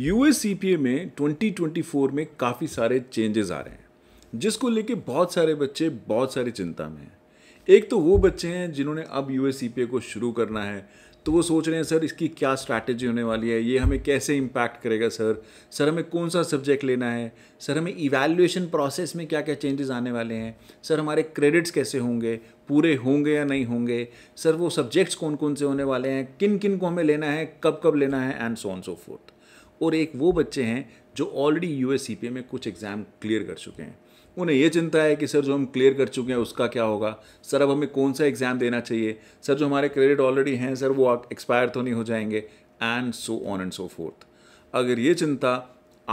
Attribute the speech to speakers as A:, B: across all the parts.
A: US A में 2024 में काफ़ी सारे चेंजेस आ रहे हैं जिसको लेके बहुत सारे बच्चे बहुत सारी चिंता में हैं एक तो वो बच्चे हैं जिन्होंने अब पी ए को शुरू करना है तो वो सोच रहे हैं सर इसकी क्या स्ट्रैटेजी होने वाली है ये हमें कैसे इम्पैक्ट करेगा सर सर हमें कौन सा सब्जेक्ट लेना है सर हमें इवेल्यूएशन प्रोसेस में क्या क्या चेंजेस आने वाले हैं सर हमारे क्रेडिट्स कैसे होंगे पूरे होंगे या नहीं होंगे सर वो सब्जेक्ट्स कौन कौन से होने वाले हैं किन किन को हमें लेना है कब कब लेना है and so on so forth और एक वो बच्चे हैं जो ऑलरेडी यू एस में कुछ एग्ज़ाम क्लियर कर चुके हैं उन्हें ये चिंता है कि सर जो हम क्लियर कर चुके हैं उसका क्या होगा सर अब हमें कौन सा एग्ज़ाम देना चाहिए सर जो हमारे क्रेडिट ऑलरेडी हैं सर वो एक्सपायर तो नहीं हो जाएंगे and so on and so forth अगर ये चिंता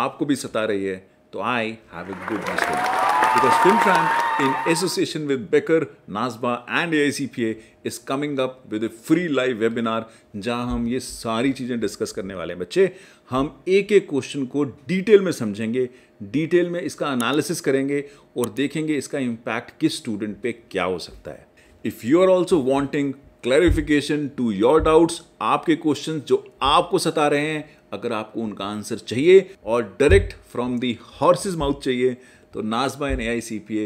A: आपको भी सता रही है तो I have a good because FilmTran, in association with Becker, NASBA and AICPA, is coming up with a free live webinar जहां हम ये सारी चीज़ें डिस्कस करने वाले हैं बच्चे हम एक एक क्वेश्चन को डिटेल में समझेंगे डिटेल में इसका एनालिसिस करेंगे और देखेंगे इसका इम्पैक्ट किस स्टूडेंट पे क्या हो सकता है if you are also wanting clarification to your doubts आपके क्वेश्चन जो आपको सता रहे हैं अगर आपको उनका आंसर चाहिए और direct from the horse's mouth चाहिए तो Najma and A I C P A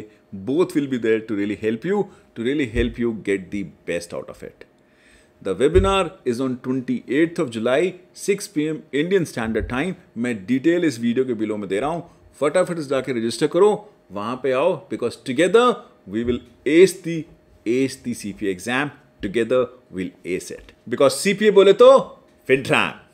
A: both will be there to really help you to really help you get the best out of it the webinar is on twenty eighth of July six P M Indian standard time मैं detail इस video के below में दे रहा हूँ फटाफट से जाकर रजिस्टर करो वहां पे आओ because together we will ace the ace the C P exam together will ace it because C P A बोले तो फिट